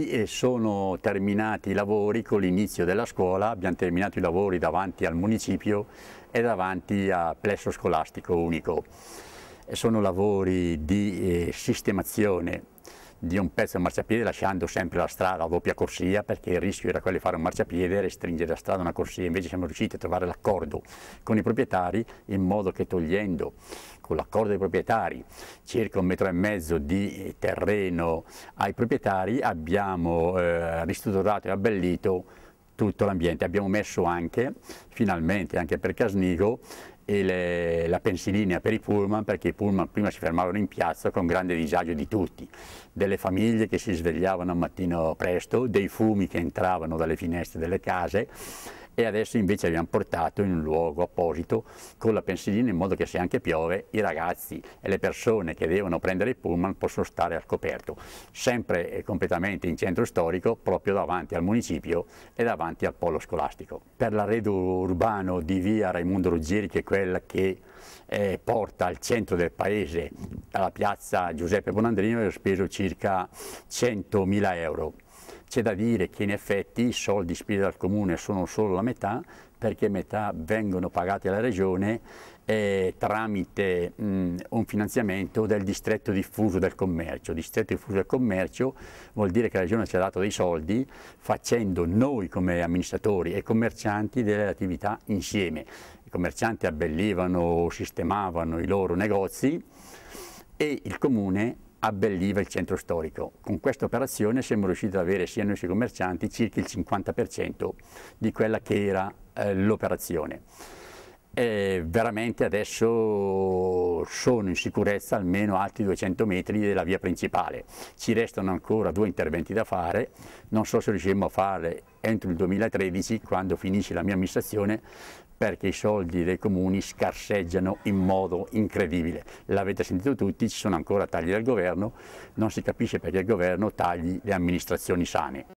corsi e sono terminati i lavori con l'inizio della scuola, abbiamo terminato i lavori davanti al municipio e davanti a Plesso Scolastico Unico. Sono lavori di eh, sistemazione di un pezzo di marciapiede lasciando sempre la strada a doppia corsia perché il rischio era quello di fare un marciapiede e restringere la strada a una corsia, invece siamo riusciti a trovare l'accordo con i proprietari in modo che togliendo con l'accordo dei proprietari circa un metro e mezzo di terreno ai proprietari abbiamo eh, ristrutturato e abbellito tutto l'ambiente. Abbiamo messo anche, finalmente, anche per Casnigo, le, la pensilina per i pullman perché i pullman prima si fermavano in piazza con grande disagio di tutti, delle famiglie che si svegliavano al mattino presto, dei fumi che entravano dalle finestre delle case e adesso invece abbiamo portato in un luogo apposito con la pensilina in modo che se anche piove i ragazzi e le persone che devono prendere il pullman possono stare al coperto, sempre e eh, completamente in centro storico, proprio davanti al municipio e davanti al polo scolastico. Per l'arredo urbano di via Raimondo Ruggeri, che è quella che eh, porta al centro del paese alla piazza Giuseppe Bonandrino, ho speso circa 100.000 euro c'è da dire che in effetti i soldi spesi dal comune sono solo la metà, perché metà vengono pagati alla regione eh, tramite mh, un finanziamento del distretto diffuso del commercio. Distretto diffuso del commercio vuol dire che la regione ci ha dato dei soldi facendo noi come amministratori e commercianti delle attività insieme. I commercianti abbellivano, sistemavano i loro negozi e il comune abbelliva il centro storico. Con questa operazione siamo riusciti ad avere sia noi che i commercianti circa il 50% di quella che era eh, l'operazione e veramente adesso sono in sicurezza almeno altri 200 metri della via principale. Ci restano ancora due interventi da fare, non so se riusciremo a farle entro il 2013 quando finisce la mia amministrazione perché i soldi dei comuni scarseggiano in modo incredibile. L'avete sentito tutti, ci sono ancora tagli del governo, non si capisce perché il governo tagli le amministrazioni sane.